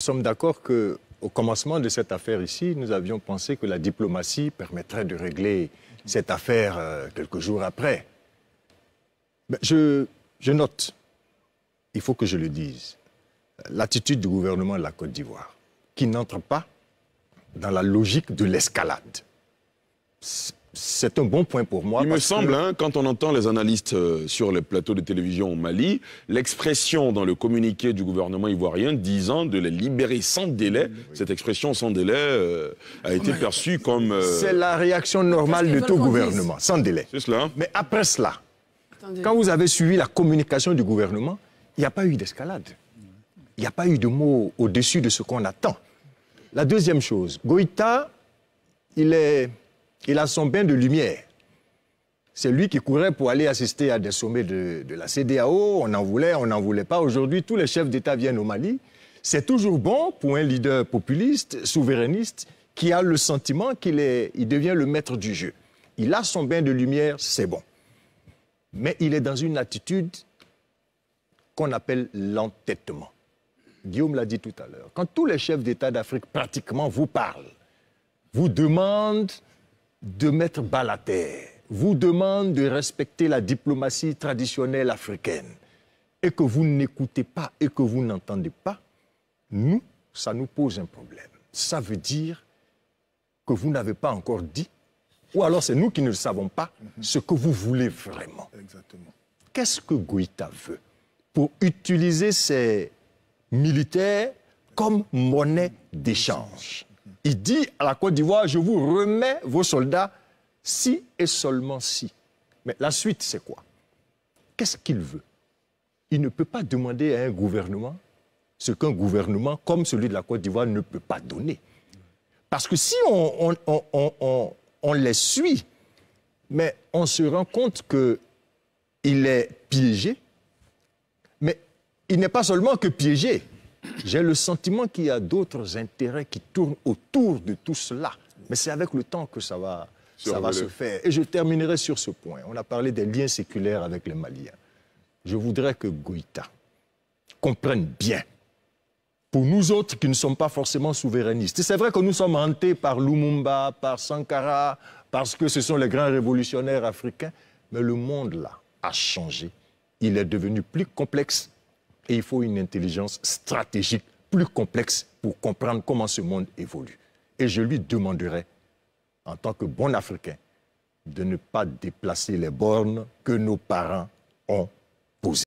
Nous sommes d'accord qu'au commencement de cette affaire ici, nous avions pensé que la diplomatie permettrait de régler cette affaire euh, quelques jours après. je note, il faut que je le dise, l'attitude du gouvernement de la Côte d'Ivoire, qui n'entre pas dans la logique de l'escalade c'est un bon point pour moi. Il me semble, hein, quand on entend les analystes euh, sur les plateaux de télévision au Mali, l'expression dans le communiqué du gouvernement ivoirien disant de les libérer sans délai, cette expression sans délai euh, a été perçue comme... Euh, c'est la réaction normale de tout gouvernement, sans délai. C'est cela. Hein. Mais après cela, quand vous avez suivi la communication du gouvernement, il n'y a pas eu d'escalade. Il n'y a pas eu de mots au-dessus de ce qu'on attend. La deuxième chose, Goïta, il est il a son bain de lumière. C'est lui qui courait pour aller assister à des sommets de, la CDAO. On en voulait, on n'en voulait pas. Aujourd'hui, tous les chefs d'État viennent au Mali. C'est toujours bon pour un leader populiste, souverainiste, qui a le sentiment qu'il est, il devient le maître du jeu. Il a son bain de lumière, c'est bon. Mais il est dans une attitude qu'on appelle l'entêtement. Guillaume l'a dit tout à l'heure. Quand tous les chefs d'État d'Afrique pratiquement vous parlent, vous demandent de mettre bas la terre vous demande de respecter la diplomatie traditionnelle africaine et que vous n'écoutez pas et que vous n'entendez pas, nous, ça nous pose un problème. Ça veut dire que vous n'avez pas encore dit, ou alors c'est nous qui ne savons pas, mhm. ce que vous voulez vraiment. Exactement. Qu'est-ce que Guita veut pour utiliser ses militaires comme monnaie d'échange il dit à la Côte d'Ivoire, je vous remets vos soldats si et seulement si. Mais la suite, c'est quoi Qu'est-ce qu'il veut Il ne peut pas demander à un gouvernement ce qu'un gouvernement comme celui de la Côte d'Ivoire ne peut pas donner. Parce que si on, les suit, mais on se rend compte qu'il est piégé, mais il n'est pas seulement que piégé, j'ai le sentiment qu'il y a d'autres intérêts qui tournent autour de tout cela. Mais c'est avec le temps que ça va, ça va se faire. Et je terminerai sur ce point. On a parlé des liens séculaires avec les Maliens. Je voudrais que Goïta comprenne bien, pour nous autres qui ne sommes pas forcément souverainistes, c'est vrai que nous sommes hantés par Lumumba, par Sankara, parce que ce sont les grands révolutionnaires africains, mais le monde là a changé. Il est devenu plus complexe, et il faut une intelligence stratégique plus complexe pour comprendre comment ce monde évolue. Et je lui demanderai, en tant que bon Africain, de ne pas déplacer les bornes que nos parents ont